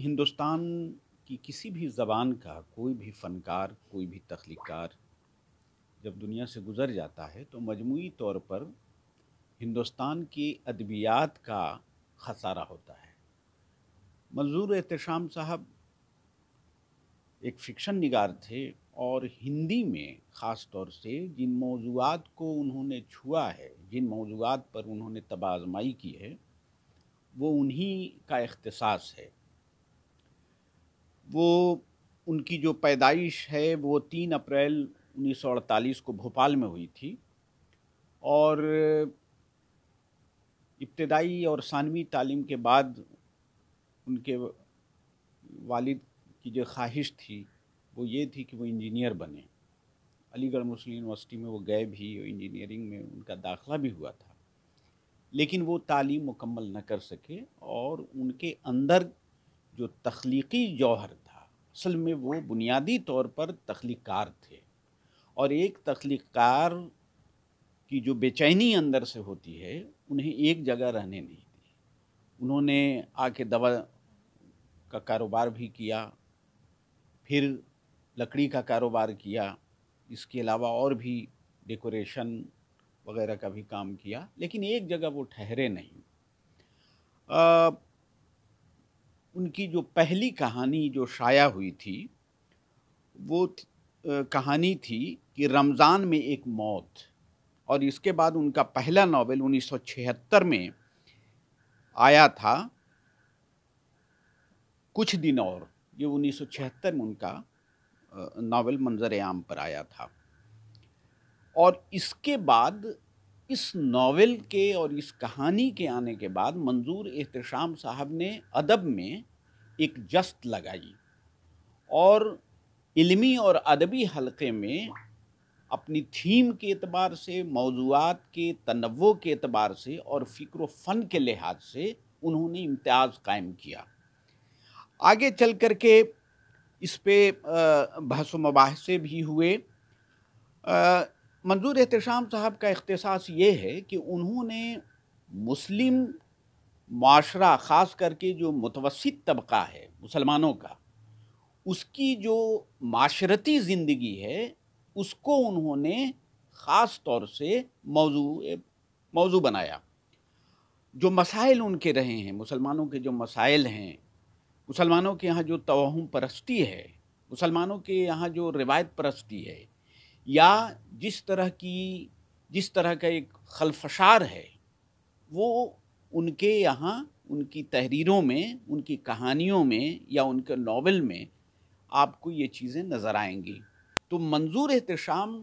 हिंदुस्तान की किसी भी ज़बान का कोई भी फ़नकार कोई भी तख्लीकार जब दुनिया से गुज़र जाता है तो मजमू तौर पर हिंदुस्तान की अदबियात का खसारा होता है मंजूर एहतम साहब एक फ़िक्शन निगार थे और हिंदी में ख़ास तौर से जिन मौजूद को उन्होंने छुआ है जिन मौजूद पर उन्होंने तबाजमाई की है वो उन्हीं का अख्तसास है वो उनकी जो पैदाइश है वो तीन अप्रैल 1948 को भोपाल में हुई थी और इब्तदाई और सानवी तालीम के बाद उनके वालिद की जो ख्वाहिश थी वो ये थी कि वो इंजीनियर बने अलीगढ़ मुस्लिम यूनिवर्सिटी में वो गए भी इंजीनियरिंग में उनका दाखला भी हुआ था लेकिन वो तालीम मुकम्मल न कर सके और उनके अंदर जो तख्लीकी जौहर असल में वो बुनियादी तौर पर तख्लीकार थे और एक तख्लीकार की जो बेचैनी अंदर से होती है उन्हें एक जगह रहने नहीं दी उन्होंने आके दवा का कारोबार भी किया फिर लकड़ी का कारोबार किया इसके अलावा और भी डेकोरेशन वगैरह का भी काम किया लेकिन एक जगह वो ठहरे नहीं आ, उनकी जो पहली कहानी जो शाया हुई थी वो थ, आ, कहानी थी कि रमज़ान में एक मौत और इसके बाद उनका पहला नावल 1976 में आया था कुछ दिन और ये 1976 में उनका नावल मंजर आम पर आया था और इसके बाद इस नावल के और इस कहानी के आने के बाद मंजूर एहतशाम साहब ने अदब में एक जस्त लगाई और इल्मी और अदबी हलक़े में अपनी थीम के अतबार से मौजूद के तनवो के अतबार से और फ़िक्र फ़न के लिहाज से उन्होंने इम्तियाज़ कायम किया आगे चल कर के इस पर बहस मबासे भी हुए मंजूर एहतम साहब का अख्तसास ये है कि उन्होंने मुस्लिम माशरा ख़ास करके जो मुतवसत तबका है मुसलमानों का उसकी जो माशरती ज़िंदगी है उसको उन्होंने ख़ास तौर से मौजू मौजू बनाया जो मसाइल उनके रहे हैं मुसलमानों के जो मसाइल हैं मुसलमानों के यहाँ जो तोहम परस्ती है मुसलमानों के यहाँ जो रिवायत परस्ती है या जिस तरह की जिस तरह का एक खलफशार है वो उनके यहाँ उनकी तहरीरों में उनकी कहानियों में या उनके नावल में आपको ये चीज़ें नज़र आएंगी तो मंजूर एहतम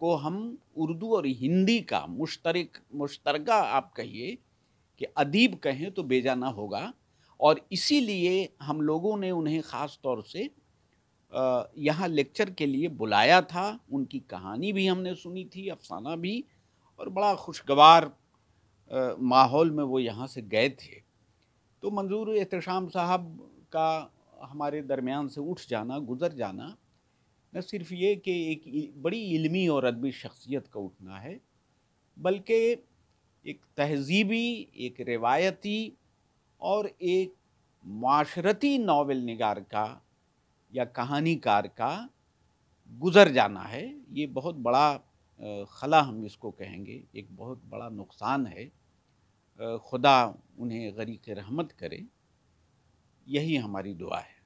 को हम उर्दू और हिंदी का मुश्तरक मुश्तरका आप कहिए कि अदीब कहें तो बेजाना होगा और इसीलिए हम लोगों ने उन्हें ख़ास तौर से यहाँ लेक्चर के लिए बुलाया था उनकी कहानी भी हमने सुनी थी अफसाना भी और बड़ा खुशगवार माहौल में वो यहाँ से गए थे तो मंजूर एहतशाम साहब का हमारे दरमियान से उठ जाना गुज़र जाना न सिर्फ ये कि एक बड़ी इल्मी और अदबी शख्सियत का उठना है बल्कि एक तहजीबी एक रिवायती और एक माशरती नावल नगार का या कहानीकार का गुज़र जाना है ये बहुत बड़ा खला हम इसको कहेंगे एक बहुत बड़ा नुकसान है खुदा उन्हें गरीक रहमत करे यही हमारी दुआ है